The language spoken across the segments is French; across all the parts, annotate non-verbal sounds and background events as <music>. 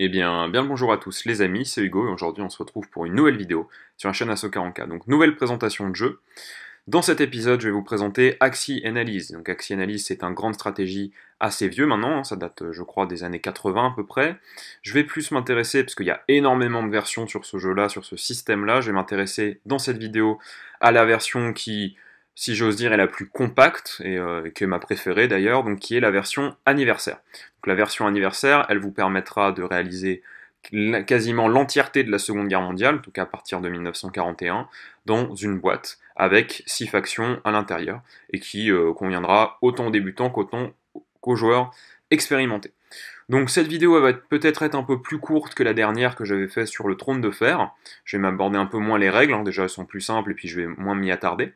Eh bien, bien le bonjour à tous les amis, c'est Hugo et aujourd'hui on se retrouve pour une nouvelle vidéo sur la chaîne Asoka k Donc nouvelle présentation de jeu. Dans cet épisode, je vais vous présenter Axie Analyse. Donc Axie Analyse, c'est un grande stratégie assez vieux maintenant, hein, ça date euh, je crois des années 80 à peu près. Je vais plus m'intéresser, parce qu'il y a énormément de versions sur ce jeu-là, sur ce système-là, je vais m'intéresser dans cette vidéo à la version qui si j'ose dire, est la plus compacte et que euh, qui est ma préférée d'ailleurs, donc qui est la version anniversaire. la version anniversaire, elle vous permettra de réaliser quasiment l'entièreté de la Seconde Guerre mondiale, cas à partir de 1941, dans une boîte avec six factions à l'intérieur et qui euh, conviendra autant aux débutants qu'autant qu'aux joueurs expérimentés. Donc cette vidéo va peut-être être un peu plus courte que la dernière que j'avais fait sur le trône de fer. Je vais m'aborder un peu moins les règles, hein. déjà elles sont plus simples et puis je vais moins m'y attarder.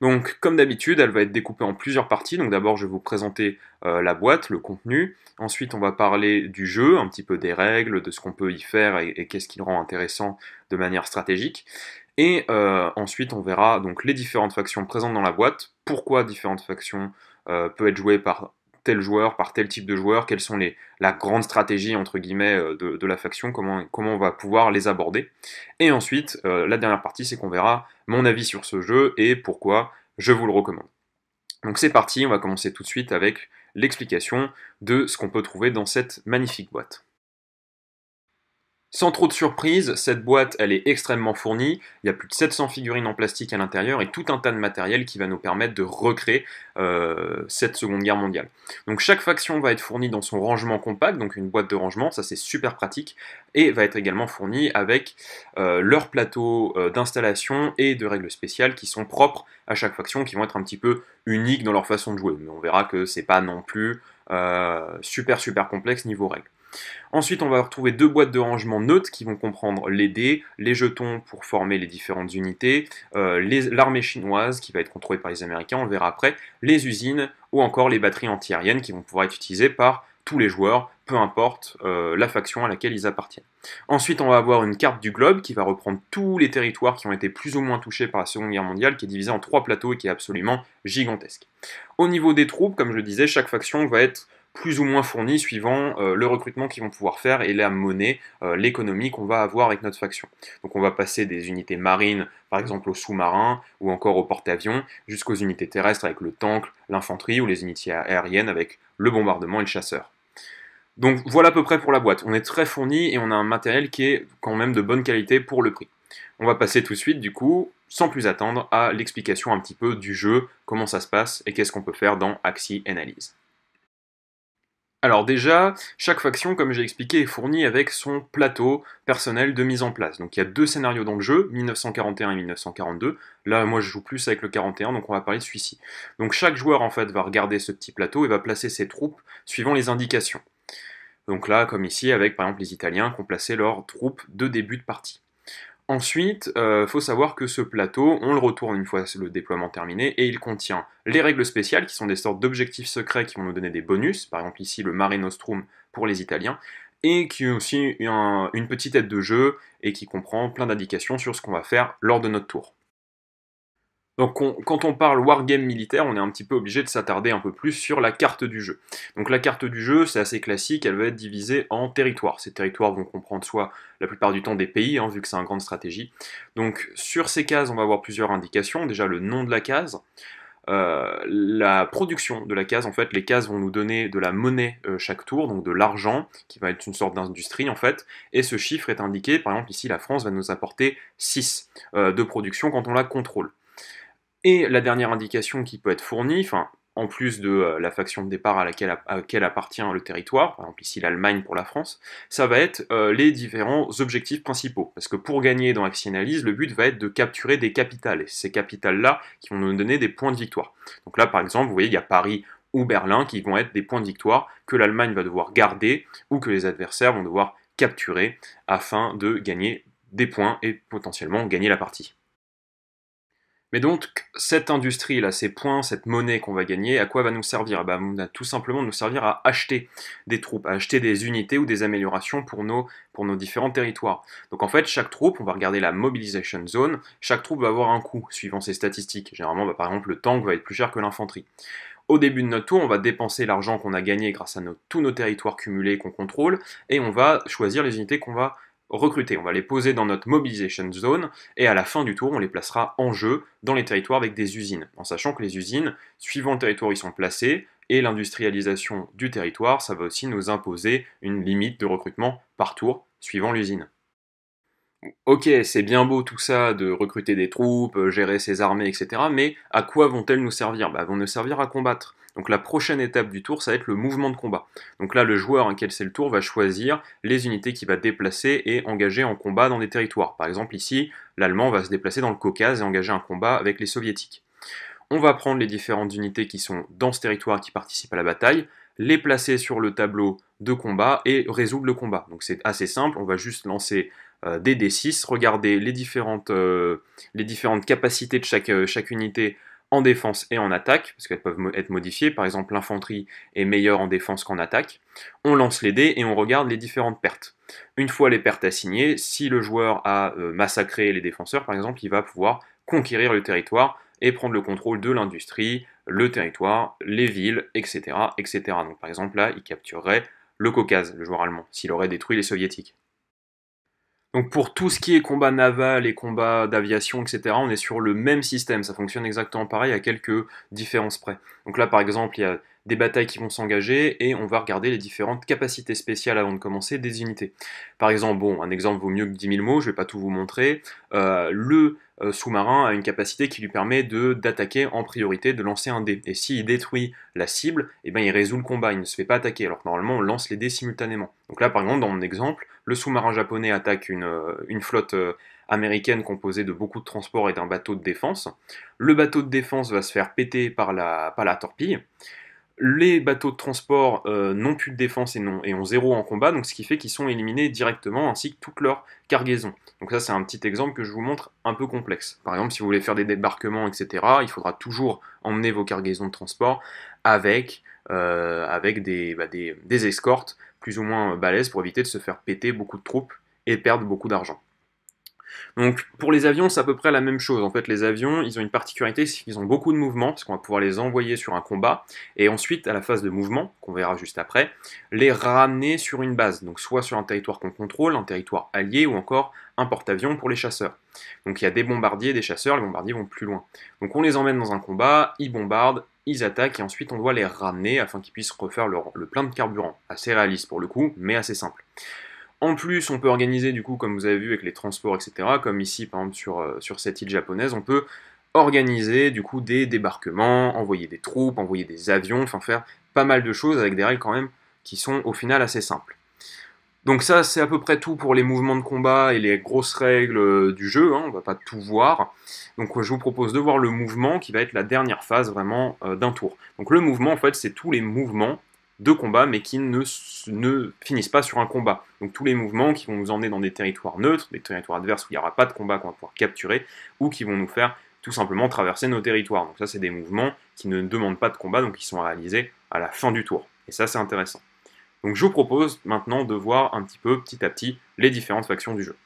Donc comme d'habitude, elle va être découpée en plusieurs parties. Donc d'abord, je vais vous présenter euh, la boîte, le contenu. Ensuite, on va parler du jeu, un petit peu des règles, de ce qu'on peut y faire et, qu'est-ce qui le rend intéressant de manière stratégique. Et euh, ensuite, on verra donc les différentes factions présentes dans la boîte, pourquoi différentes factions euh, peuvent être jouées par tel joueur, par tel type de joueur, quelles sont les, la grande stratégie entre guillemets euh, de, la faction, comment, comment on va pouvoir les aborder. Et ensuite, euh, la dernière partie, c'est qu'on verra mon avis sur ce jeu et pourquoi je vous le recommande. Donc c'est parti, on va commencer tout de suite avec l'explication de ce qu'on peut trouver dans cette magnifique boîte. Sans trop de surprise, cette boîte, elle est extrêmement fournie. Il y a plus de 700 figurines en plastique à l'intérieur et tout un tas de matériel qui va nous permettre de recréer euh, cette Seconde Guerre mondiale. Donc chaque faction va être fournie dans son rangement compact, donc une boîte de rangement, ça c'est super pratique, et va être également fournie avec euh, leur plateau euh, d'installation et de règles spéciales qui sont propres à chaque faction, qui vont être un petit peu uniques dans leur façon de jouer. Mais on verra que c'est pas non plus super super complexe niveau règles. Ensuite, on va retrouver deux boîtes de rangement neutres qui vont comprendre les dés, les jetons pour former les différentes unités, euh, l'armée chinoise qui va être contrôlée par les Américains, on le verra après, les usines ou encore les batteries antiaériennes qui vont pouvoir être utilisées par tous les joueurs, peu importe euh, la faction à laquelle ils appartiennent. Ensuite, on va avoir une carte du globe qui va reprendre tous les territoires qui ont été plus ou moins touchés par la Seconde Guerre mondiale, qui est divisée en trois plateaux et qui est absolument gigantesque. Au niveau des troupes, comme je le disais, chaque faction va être plus ou moins fournis suivant euh, le recrutement qu'ils vont pouvoir faire et la monnaie, euh, l'économie qu'on va avoir avec notre faction. Donc on va passer des unités marines, par exemple aux sous-marins ou encore aux porte-avions, jusqu'aux unités terrestres avec le tank, l'infanterie ou les unités aériennes avec le bombardement et le chasseur. Donc voilà à peu près pour la boîte. On est très fourni et on a un matériel qui est quand même de bonne qualité pour le prix. On va passer tout de suite, du coup, sans plus attendre, à l'explication un petit peu du jeu, comment ça se passe et qu'est-ce qu'on peut faire dans Axie Analyse. Alors déjà, chaque faction, comme j'ai expliqué, est fournie avec son plateau personnel de mise en place. Donc il y a deux scénarios dans le jeu, 1941 et 1942. Là, moi, je joue plus avec le 41, donc on va parler de celui-ci. Donc chaque joueur, en fait, va regarder ce petit plateau et va placer ses troupes suivant les indications. Donc là, comme ici, avec par exemple les Italiens qui ont placé leurs troupes de début de partie. Ensuite, il euh, faut savoir que ce plateau, on le retourne une fois le déploiement terminé et il contient les règles spéciales qui sont des sortes d'objectifs secrets qui vont nous donner des bonus, par exemple ici le Mare Nostrum pour les Italiens, et qui est aussi une petite aide de jeu et qui comprend plein d'indications sur ce qu'on va faire lors de notre tour. Donc quand on parle wargame militaire, on est un petit peu obligé de s'attarder un peu plus sur la carte du jeu. Donc la carte du jeu, c'est assez classique, elle va être divisée en territoires. Ces territoires vont comprendre soit la plupart du temps des pays, hein, vu que c'est une grande stratégie. Donc sur ces cases, on va avoir plusieurs indications. Déjà le nom de la case, euh, la production de la case, en fait, les cases vont nous donner de la monnaie euh, chaque tour, donc de l'argent, qui va être une sorte d'industrie en fait, et ce chiffre est indiqué, par exemple ici la France va nous apporter 6 euh, de production quand on la contrôle. Et la dernière indication qui peut être fournie, en plus de euh, la faction de départ à laquelle, à laquelle, appartient le territoire, par exemple ici l'Allemagne pour la France, ça va être euh, les différents objectifs principaux. Parce que pour gagner dans Axie Analyse, le but va être de capturer des capitales, et ces capitales-là qui vont nous donner des points de victoire. Donc là, par exemple, vous voyez, il y a Paris ou Berlin qui vont être des points de victoire que l'Allemagne va devoir garder ou que les adversaires vont devoir capturer afin de gagner des points et potentiellement gagner la partie. Mais donc, cette industrie-là, ces points, cette monnaie qu'on va gagner, à quoi va nous servir ah bah, va tout simplement nous servir à acheter des troupes, à acheter des unités ou des améliorations pour nos, pour nos différents territoires. Donc en fait, chaque troupe, on va regarder la mobilisation zone, chaque troupe va avoir un coût, suivant ses statistiques. Généralement, bah, par exemple, le tank va être plus cher que l'infanterie. Au début de notre tour, on va dépenser l'argent qu'on a gagné grâce à tous nos territoires cumulés qu'on contrôle, et on va choisir les unités qu'on va recruter. On va les poser dans notre mobilisation zone et à la fin du tour, on les placera en jeu dans les territoires avec des usines, en sachant que les usines, suivant le territoire y ils sont placés, et l'industrialisation du territoire, ça va aussi nous imposer une limite de recrutement par tour suivant l'usine. Ok, c'est bien beau tout ça de recruter des troupes, euh, gérer ses armées, etc. Mais à quoi vont-elles nous servir bah, Elles vont nous servir à combattre. Donc la prochaine étape du tour, ça va être le mouvement de combat. Donc là, le joueur à hein, quel c'est le tour va choisir les unités qu'il va déplacer et engager en combat dans des territoires. Par exemple ici, l'Allemand va se déplacer dans le Caucase et engager un combat avec les Soviétiques. On va prendre les différentes unités qui sont dans ce territoire qui participent à la bataille, les placer sur le tableau de combat et résoudre le combat. Donc c'est assez simple, on va juste lancer euh, des D6, regarder les différentes, euh, les différentes capacités de chaque, euh, chaque unité en défense et en attaque, parce qu'elles peuvent être modifiées. Par exemple, l'infanterie est meilleure en défense qu'en attaque. On lance les dés et on regarde les différentes pertes. Une fois les pertes assignées, si le joueur a massacré les défenseurs, par exemple, il va pouvoir conquérir le territoire et prendre le contrôle de l'industrie, le territoire, les villes, etc., etc. Donc par exemple là, il capturerait le Caucase, le joueur allemand, s'il aurait détruit les soviétiques. Donc pour tout ce qui est combat naval et combat d'aviation, etc., on est sur le même système, ça fonctionne exactement pareil à quelques différences près. Donc là par exemple, il y a des batailles qui vont s'engager et on va regarder les différentes capacités spéciales avant de commencer des unités. Par exemple, bon, un exemple vaut mieux que 10 000 mots, je ne vais pas tout vous montrer. Euh, le euh, sous-marin a une capacité qui lui permet de d'attaquer en priorité, de lancer un dé. Et s'il détruit la cible, eh bien il résout le combat, il ne se fait pas attaquer, alors que normalement on lance les dés simultanément. Donc là par exemple, dans mon exemple, le sous-marin japonais attaque une, euh, flotte euh, américaine composée de beaucoup de transports et d'un bateau de défense. Le bateau de défense va se faire péter par la, la torpille. Les bateaux de transport euh, n'ont plus de défense et, non, ont zéro en combat, donc ce qui fait qu'ils sont éliminés directement ainsi que toutes leur cargaison. Donc ça c'est un petit exemple que je vous montre un peu complexe. Par exemple si vous voulez faire des débarquements, etc., il faudra toujours emmener vos cargaisons de transport avec, avec des bah, escortes plus ou moins euh, balèze pour éviter de se faire péter beaucoup de troupes et perdre beaucoup d'argent. Donc pour les avions, c'est à peu près la même chose. En fait, les avions, ils ont une particularité, c'est qu'ils ont beaucoup de mouvements, parce qu'on va pouvoir les envoyer sur un combat, et ensuite, à la phase de mouvement, qu'on verra juste après, les ramener sur une base, donc soit sur un territoire qu'on contrôle, un territoire allié, ou encore un porte-avions pour les chasseurs. Donc il y a des bombardiers, des chasseurs, les bombardiers vont plus loin. Donc on les emmène dans un combat, ils bombardent, ils attaquent et ensuite on doit les ramener afin qu'ils puissent refaire le, plein de carburant. Assez réaliste pour le coup, mais assez simple. En plus, on peut organiser du coup, comme vous avez vu avec les transports, etc., comme ici par exemple sur, euh, sur cette île japonaise, on peut organiser du coup des débarquements, envoyer des troupes, envoyer des avions, enfin faire pas mal de choses avec des règles quand même qui sont au final assez simples. Donc ça, c'est à peu près tout pour les mouvements de combat et les grosses règles euh, du jeu. On hein, on va pas tout voir. Donc euh, je vous propose de voir le mouvement qui va être la dernière phase vraiment euh, d'un tour. Donc le mouvement, en fait, c'est tous les mouvements de combat, mais qui ne, ne, finissent pas sur un combat. Donc tous les mouvements qui vont nous emmener dans des territoires neutres, des territoires adverses où il n'y aura pas de combat qu'on va pouvoir capturer, ou qui vont nous faire tout simplement traverser nos territoires. Donc ça, c'est des mouvements qui ne demandent pas de combat, donc qui sont réalisés à la fin du tour. Et ça, c'est intéressant. Donc je vous propose maintenant de voir un petit peu petit à petit les différentes factions du jeu.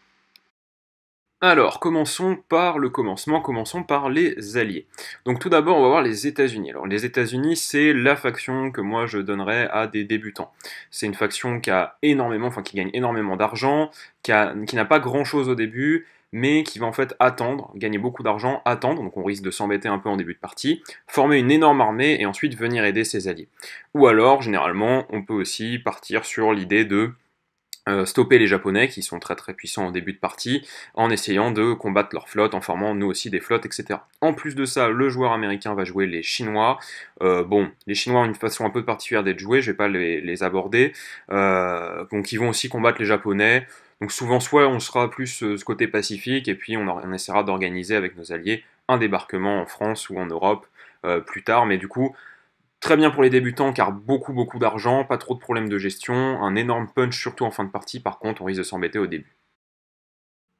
Alors, commençons par le commencement, commençons par les alliés. Donc tout d'abord, on va voir les États-Unis. Alors les États-Unis, c'est la faction que moi je donnerais à des débutants. C'est une faction qui a énormément, enfin qui gagne énormément d'argent, qui n'a pas grand-chose au début, mais qui va en fait attendre, gagner beaucoup d'argent, attendre, donc on risque de s'embêter un peu en début de partie, former une énorme armée et ensuite venir aider ses alliés. Ou alors, généralement, on peut aussi partir sur l'idée de euh, stopper les Japonais qui sont très très puissants en début de partie en essayant de combattre leur flotte, en formant nous aussi des flottes, etc. En plus de ça, le joueur américain va jouer les Chinois. Euh, bon, les Chinois ont une façon un peu particulière d'être joués, je vais pas les, aborder. Euh, donc ils vont aussi combattre les Japonais. Donc souvent, soit on sera plus euh, ce côté pacifique, et puis on, essaiera d'organiser avec nos alliés un débarquement en France ou en Europe euh, plus tard. Mais du coup, très bien pour les débutants, car beaucoup, beaucoup d'argent, pas trop de problèmes de gestion, un énorme punch surtout en fin de partie, par contre, on risque de s'embêter au début.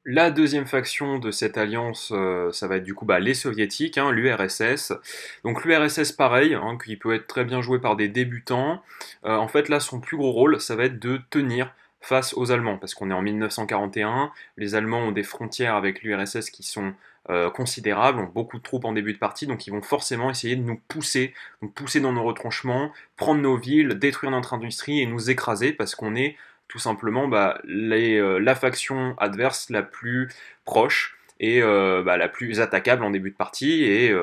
La deuxième faction de cette alliance, euh, ça va être du coup bah, les soviétiques, hein, l'URSS. Donc l'URSS pareil, hein, qui peut être très bien joué par des débutants. en fait là, son plus gros rôle, ça va être de tenir face aux Allemands, parce qu'on est en 1941, les Allemands ont des frontières avec l'URSS qui sont euh, considérables, ont beaucoup de troupes en début de partie, donc ils vont forcément essayer de nous pousser, nous pousser dans nos retranchements, prendre nos villes, détruire notre industrie et nous écraser, parce qu'on est tout simplement bah, euh, la faction adverse la plus proche et euh, bah, la plus attaquable en début de partie, et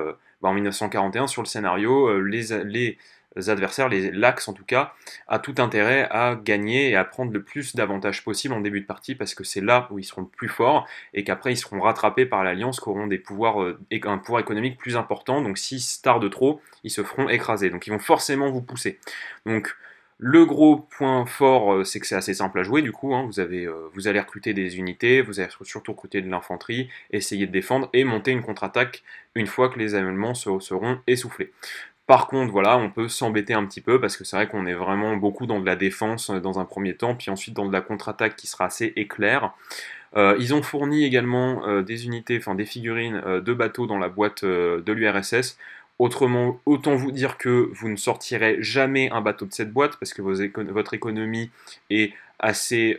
bah, en 1941, sur le scénario, les adversaires, les Lax en tout cas, a tout intérêt à gagner et à prendre le plus d'avantages possible en début de partie parce que c'est là où ils seront plus forts et qu'après ils seront rattrapés par l'Alliance qui auront des pouvoirs, euh, un pouvoir économique plus important. Donc s'ils tardent trop, ils se feront écraser. Donc ils vont forcément vous pousser. Donc le gros point fort, euh, c'est que c'est assez simple à jouer du coup. Hein. vous, avez, euh, vous allez recruter des unités, vous allez surtout recruter de l'infanterie, essayer de défendre et monter une contre-attaque une fois que les aménements seront essoufflés. Par contre, voilà, on peut s'embêter un petit peu parce que c'est vrai qu'on est vraiment beaucoup dans de la défense euh, dans un premier temps, puis ensuite dans de la contre-attaque qui sera assez éclair. Euh, ils ont fourni également euh, des unités, enfin des figurines de bateaux dans la boîte de l'URSS. Autrement, autant vous dire que vous ne sortirez jamais un bateau de cette boîte parce que votre économie est assez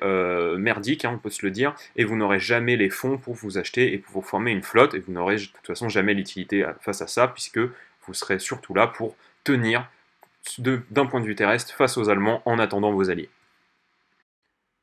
merdique, hein, on peut se le dire, et vous n'aurez jamais les fonds pour vous acheter et pour vous former une flotte, et vous n'aurez de toute façon jamais l'utilité face à ça puisque vous serez surtout là pour tenir d'un point de vue terrestre face aux Allemands en attendant vos alliés.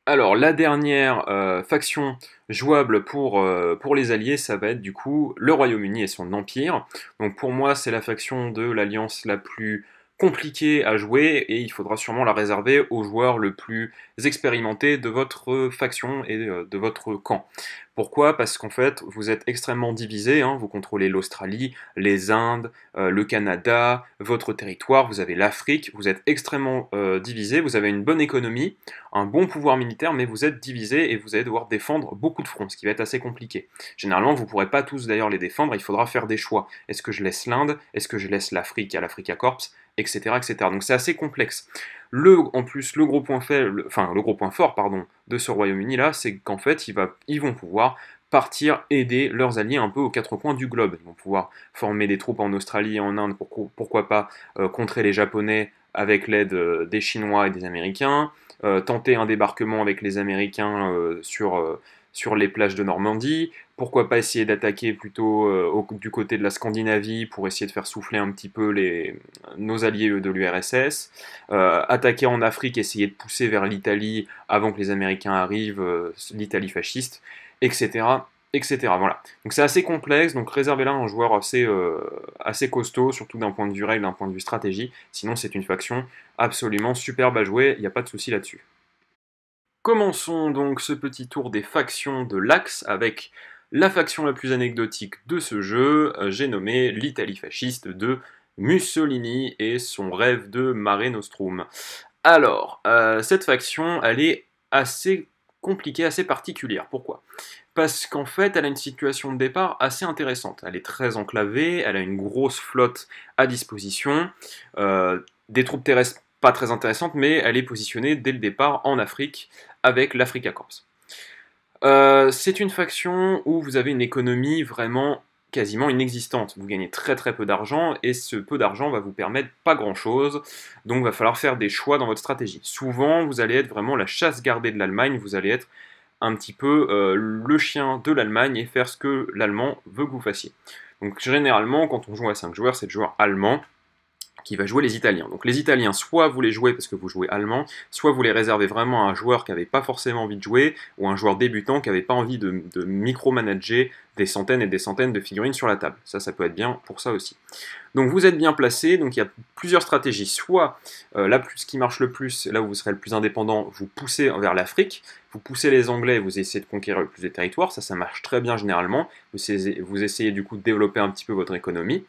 Alors la dernière euh, faction jouable pour, euh, pour, les alliés, ça va être du coup le Royaume-Uni et son empire. Donc pour moi c'est la faction de l'alliance la plus compliqué à jouer et il faudra sûrement la réserver aux joueurs le plus expérimentés de votre faction et euh, de votre camp. Pourquoi Parce qu'en fait, vous êtes extrêmement divisé, hein. vous contrôlez l'Australie, les Indes, euh, le Canada, votre territoire, vous avez l'Afrique, vous êtes extrêmement euh, divisé, vous avez une bonne économie, un bon pouvoir militaire, mais vous êtes divisé et vous allez devoir défendre beaucoup de fronts, ce qui va être assez compliqué. Généralement, vous ne pourrez pas tous d'ailleurs les défendre, il faudra faire des choix. Est-ce que je laisse l'Inde Est-ce que je laisse l'Afrique à l'Africa Corps etc. Donc c'est assez complexe. Le, en plus, le gros point faible, enfin le gros point fort, pardon, de ce Royaume-Uni là, c'est qu'en fait, ils, vont pouvoir partir aider leurs alliés un peu aux quatre coins du globe. Ils vont pouvoir former des troupes en Australie et en Inde, pourquoi pas euh, contrer les Japonais avec l'aide euh, des Chinois et des Américains, euh, tenter un débarquement avec les Américains sur sur les plages de Normandie. Pourquoi pas essayer d'attaquer plutôt euh, du côté de la Scandinavie pour essayer de faire souffler un petit peu les, nos alliés de l'URSS. Euh, attaquer en Afrique, essayer de pousser vers l'Italie avant que les Américains arrivent, euh, l'Italie fasciste, etc. Etc. Voilà. Donc c'est assez complexe, donc réservez-la à un joueur assez, assez costaud, surtout d'un point de vue règle, d'un point de vue stratégie. Sinon c'est une faction absolument superbe à jouer, il n'y a pas de souci là-dessus. Commençons donc ce petit tour des factions de l'Axe avec la faction la plus anecdotique de ce jeu, euh, j'ai nommé l'Italie fasciste de Mussolini et son rêve de Mare Nostrum. Alors, euh, cette faction, elle est assez compliquée, assez particulière. Pourquoi Parce qu'en fait, elle a une situation de départ assez intéressante. Elle est très enclavée, elle a une grosse flotte à disposition, euh, des troupes terrestres pas très intéressante, mais elle est positionnée dès le départ en Afrique avec l'Africa Corps. Euh, c'est une faction où vous avez une économie vraiment quasiment inexistante. Vous gagnez très très peu d'argent et ce peu d'argent va vous permettre pas grand chose. Donc il va falloir faire des choix dans votre stratégie. Souvent vous allez être vraiment la chasse gardée de l'Allemagne, vous allez être un petit peu euh, le chien de l'Allemagne et faire ce que l'Allemand veut que vous fassiez. Donc généralement quand on joue à 5 joueurs, c'est le joueur allemand qui va jouer les Italiens. Donc les Italiens, soit vous les jouez parce que vous jouez allemand, soit vous les réservez vraiment à un joueur qui n'avait pas forcément envie de jouer, ou un joueur débutant qui n'avait pas envie de, micromanager des centaines et des centaines de figurines sur la table. Ça, ça peut être bien pour ça aussi. Donc vous êtes bien placé, donc il y a plusieurs stratégies. Soit, euh, là, ce qui marche le plus, là où vous serez le plus indépendant, vous poussez vers l'Afrique, vous poussez les Anglais vous essayez de conquérir le plus de territoires, ça, ça marche très bien généralement. vous essayez du coup de développer un petit peu votre économie.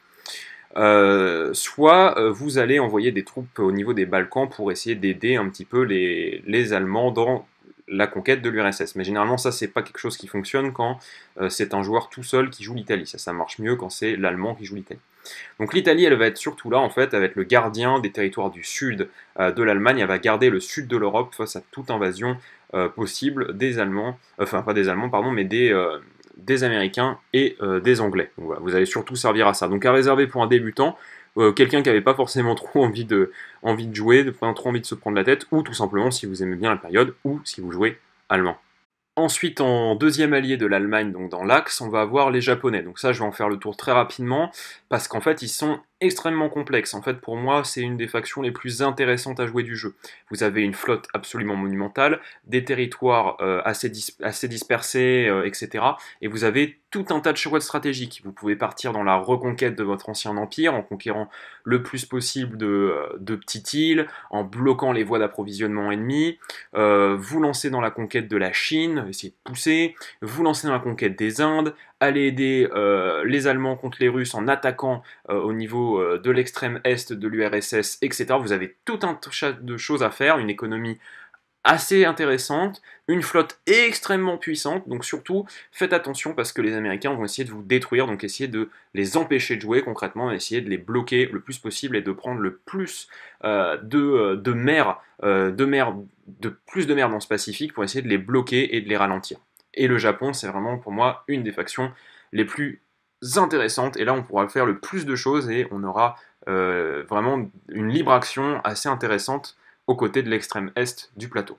Euh, soit euh, vous allez envoyer des troupes au niveau des Balkans pour essayer d'aider un petit peu les, les Allemands dans la conquête de l'URSS. Mais généralement, ça, c'est pas quelque chose qui fonctionne quand euh, c'est un joueur tout seul qui joue l'Italie. Ça, ça marche mieux quand c'est l'Allemand qui joue l'Italie. Donc l'Italie, elle va être surtout là, en fait, avec le gardien des territoires du sud de l'Allemagne. Elle va garder le sud de l'Europe face à toute invasion possible des Allemands, enfin, pas des Allemands, pardon, mais des, des Américains et euh, des Anglais. vous allez surtout servir à ça. Donc à réserver pour un débutant, euh, quelqu'un qui n'avait pas forcément <laughs> trop envie de, envie de jouer, de, pas trop envie de se prendre la tête, ou tout simplement si vous aimez bien la période, ou si vous jouez allemand. Ensuite, en deuxième allié de l'Allemagne, donc dans l'Axe, on va avoir les Japonais. Donc ça, je vais en faire le tour très rapidement, parce qu'en fait, ils sont extrêmement complexe. En fait, pour moi, c'est une des factions les plus intéressantes à jouer du jeu. Vous avez une flotte absolument monumentale, des territoires euh, assez, assez, dispersés, euh, etc. Et vous avez tout un tas de choix de stratégie, Vous pouvez partir dans la reconquête de votre ancien empire en conquérant le plus possible de, euh, petites îles, en bloquant les voies d'approvisionnement ennemies, vous lancer dans la conquête de la Chine, essayer de pousser, vous lancer dans la conquête des Indes, aller aider euh, les Allemands contre les Russes en attaquant euh, au niveau euh, de l'extrême est de l'URSS, etc. Vous avez tout un tas de choses à faire, une économie assez intéressante, une flotte extrêmement puissante, donc surtout faites attention parce que les Américains vont essayer de vous détruire, donc essayez de les empêcher de jouer concrètement, essayez de les bloquer le plus possible et de prendre le plus de, de de plus de mer dans ce Pacifique pour essayer de les bloquer et de les ralentir. Et le Japon, c'est vraiment pour moi une des factions les plus intéressantes. Et là, on pourra faire le plus de choses et on aura euh, vraiment une libre action assez intéressante aux côtés de l'extrême est du plateau.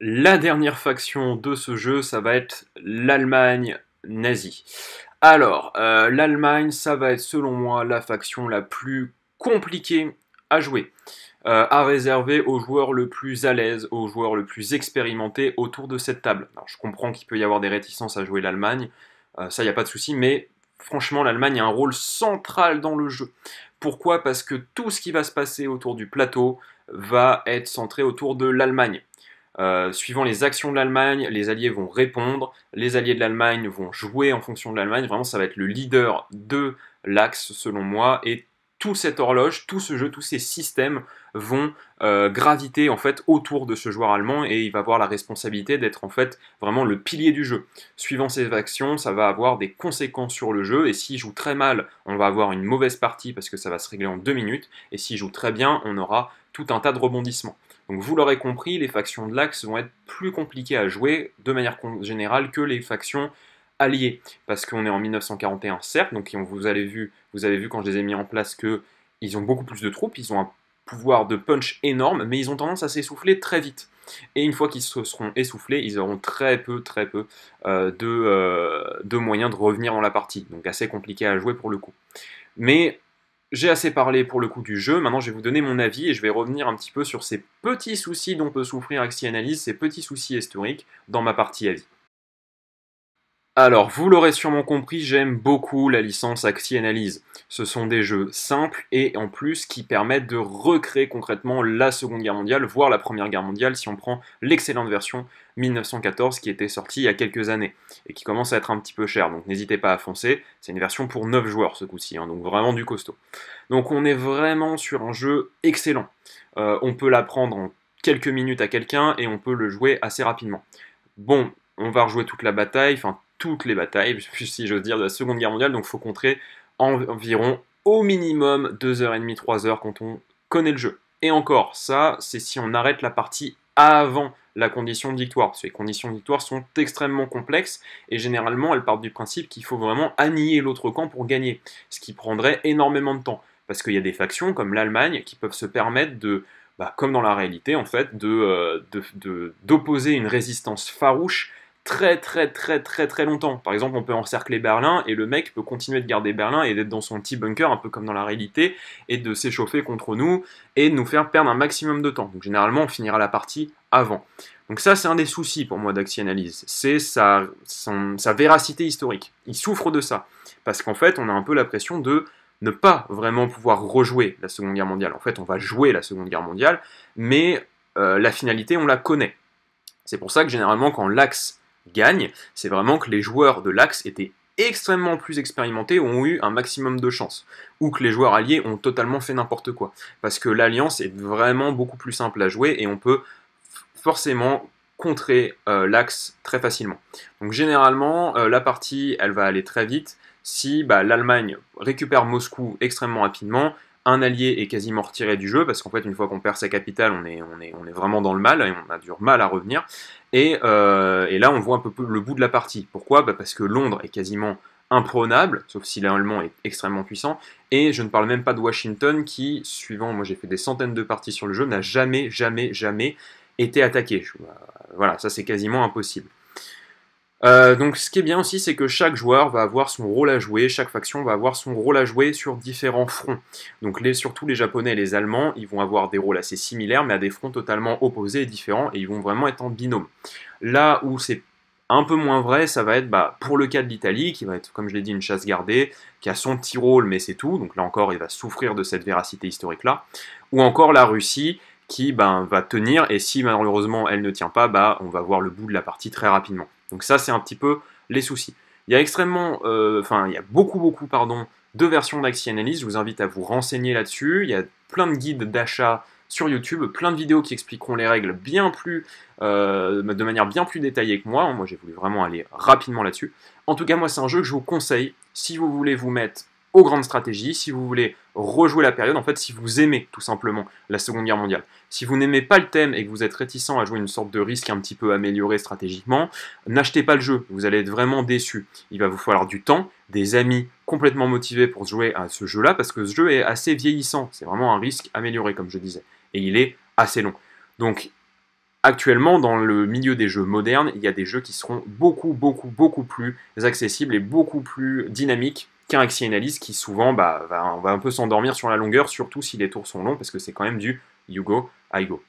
La dernière faction de ce jeu, ça va être l'Allemagne nazie. Alors, euh, l'Allemagne, ça va être selon moi la faction la plus compliquée à jouer. Euh, à réserver aux joueurs le plus à l'aise, aux joueurs le plus expérimentés autour de cette table. je comprends qu'il peut y avoir des réticences à jouer l'Allemagne, euh, ça, il n'y a pas de souci, mais franchement, l'Allemagne a un rôle central dans le jeu. Pourquoi Parce que tout ce qui va se passer autour du plateau va être centré autour de l'Allemagne. Euh, suivant les actions de l'Allemagne, les alliés vont répondre, les alliés de l'Allemagne vont jouer en fonction de l'Allemagne. Vraiment, ça va être le leader de l'axe, selon moi, et tout cette horloge, tout ce jeu, tous ces systèmes vont euh, graviter en fait autour de ce joueur allemand et il va avoir la responsabilité d'être en fait vraiment le pilier du jeu. Suivant ses actions, ça va avoir des conséquences sur le jeu et s'il joue très mal, on va avoir une mauvaise partie parce que ça va se régler en deux minutes et s'il joue très bien, on aura tout un tas de rebondissements. Donc vous l'aurez compris, les factions de l'Axe vont être plus compliquées à jouer de manière générale que les factions alliés, parce qu'on est en 1941, certes, donc vous avez vu, vous avez vu quand je les ai mis en place que ils ont beaucoup plus de troupes, ils ont un pouvoir de punch énorme, mais ils ont tendance à s'essouffler très vite. Et une fois qu'ils se seront essoufflés, ils auront très peu, très peu euh, de, euh, de, moyens de revenir dans la partie. Donc assez compliqué à jouer pour le coup. Mais j'ai assez parlé pour le coup du jeu, maintenant je vais vous donner mon avis et je vais revenir un petit peu sur ces petits soucis dont peut souffrir Axie Analyse, ces petits soucis historiques dans ma partie avis. Alors, vous l'aurez sûrement compris, j'aime beaucoup la licence Axie Analyse. Ce sont des jeux simples et en plus qui permettent de recréer concrètement la Seconde Guerre mondiale, voire la Première Guerre mondiale si on prend l'excellente version 1914 qui était sortie il y a quelques années et qui commence à être un petit peu chère. Donc n'hésitez pas à foncer, c'est une version pour 9 joueurs ce coup-ci, hein, donc vraiment du costaud. Donc on est vraiment sur un jeu excellent. Euh, on peut l'apprendre en quelques minutes à quelqu'un et on peut le jouer assez rapidement. Bon, on va rejouer toute la bataille, enfin toutes les batailles, <laughs> si j'ose dire, de la Seconde Guerre mondiale. Donc il faut contrer environ au minimum 2h30, 3h quand on connaît le jeu. Et encore, ça, c'est si on arrête la partie avant la condition de victoire. Parce que les conditions de victoire sont extrêmement complexes et généralement elles partent du principe qu'il faut vraiment annihiler l'autre camp pour gagner, ce qui prendrait énormément de temps. Parce qu'il y a des factions comme l'Allemagne qui peuvent se permettre de, bah, comme dans la réalité en fait, euh, d'opposer une résistance farouche très très très très très longtemps. Par exemple, on peut encercler Berlin et le mec peut continuer de garder Berlin et d'être dans son petit bunker, un peu comme dans la réalité, et de s'échauffer contre nous et de nous faire perdre un maximum de temps. Donc généralement, on finira la partie avant. Donc ça, c'est un des soucis pour moi d'Axie Analyse, c'est sa, véracité historique. Il souffre de ça, parce qu'en fait, on a un peu la pression de ne pas vraiment pouvoir rejouer la Seconde Guerre mondiale. En fait, on va jouer la Seconde Guerre mondiale, mais euh, la finalité, on la connaît. C'est pour ça que généralement, quand l'axe gagne, c'est vraiment que les joueurs de l'Axe étaient extrêmement plus expérimentés ont eu un maximum de chance, ou que les joueurs alliés ont totalement fait n'importe quoi, parce que l'alliance est vraiment beaucoup plus simple à jouer et on peut forcément contrer euh, l'axe très facilement. Donc généralement, euh, la partie, elle va aller très vite si bah, l'Allemagne récupère Moscou extrêmement rapidement, un allié est quasiment retiré du jeu, parce qu'en fait, une fois qu'on perd sa capitale, on est, on, est, on est vraiment dans le mal, et on a du mal à revenir. Et, euh, là, on voit un peu le bout de la partie. Pourquoi bah, Parce que Londres est quasiment imprenable, sauf si l'allemand est extrêmement puissant, et je ne parle même pas de Washington qui, suivant, moi j'ai fait des centaines de parties sur le jeu, n'a jamais, jamais, jamais été attaqué. Voilà, ça c'est quasiment impossible. Euh, donc ce qui est bien aussi, c'est que chaque joueur va avoir son rôle à jouer, chaque faction va avoir son rôle à jouer sur différents fronts. Donc les, surtout les Japonais et les Allemands, ils vont avoir des rôles assez similaires, mais à des fronts totalement opposés et différents, et ils vont vraiment être en binôme. Là où c'est un peu moins vrai, ça va être bah, pour le cas de l'Italie, qui va être, comme je l'ai dit, une chasse gardée, qui a son petit rôle, mais c'est tout. Donc là encore, il va souffrir de cette véracité historique-là. Ou encore la Russie, qui ben, va tenir, et si malheureusement elle ne tient pas, bah, on va voir le bout de la partie très rapidement. Donc ça, c'est un petit peu les soucis. Il y a extrêmement, euh, enfin, il y a beaucoup, beaucoup, pardon, de versions d'Axie Analyse. Je vous invite à vous renseigner là-dessus. Il y a plein de guides d'achat sur YouTube, plein de vidéos qui expliqueront les règles bien plus, euh, de manière bien plus détaillée que moi. Moi, j'ai voulu vraiment aller rapidement là-dessus. En tout cas, moi, c'est un jeu que je vous conseille si vous voulez vous mettre Grande grandes si vous voulez rejouer la période, en fait, si vous aimez tout simplement la Seconde Guerre mondiale. Si vous n'aimez pas le thème et que vous êtes réticent à jouer une sorte de risque un petit peu amélioré stratégiquement, n'achetez pas le jeu, vous allez être vraiment déçu. Il va vous falloir du temps, des amis complètement motivés pour jouer à ce jeu-là, parce que ce jeu est assez vieillissant, c'est vraiment un risque amélioré, comme je disais, et il est assez long. Donc, actuellement, dans le milieu des jeux modernes, il y a des jeux qui seront beaucoup, beaucoup, beaucoup plus accessibles et beaucoup plus dynamiques qu'un axi analyse qui souvent bah, va, on va un peu s'endormir sur la longueur, surtout si les tours sont longs, parce que c'est quand même du you go, I go.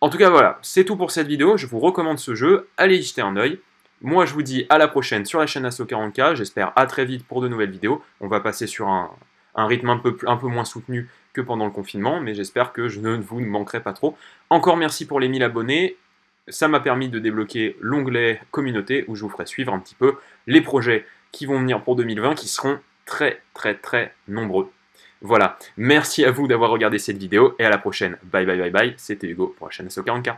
En tout cas, voilà, c'est tout pour cette vidéo. Je vous recommande ce jeu. Allez y jeter un oeil. Moi, je vous dis à la prochaine sur la chaîne Asso 40K. J'espère à très vite pour de nouvelles vidéos. On va passer sur un, rythme un peu, un peu moins soutenu que pendant le confinement, mais j'espère que je ne vous manquerai pas trop. Encore merci pour les 1000 abonnés. Ça m'a permis de débloquer l'onglet communauté où je vous ferai suivre un petit peu les projets qui vont venir pour 2020, qui seront très très très nombreux. Voilà, merci à vous d'avoir regardé cette vidéo et à la prochaine. Bye bye bye bye, c'était Hugo pour la chaîne SO40K.